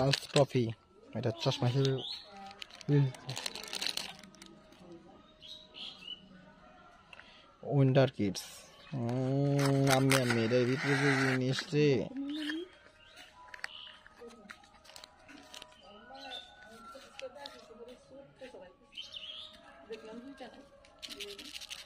pulse trophy এটা চশমা হিসেবে উইন্টার কিডস আমি আমি এটার ভিতরে যে জিনিস রে দেখলাম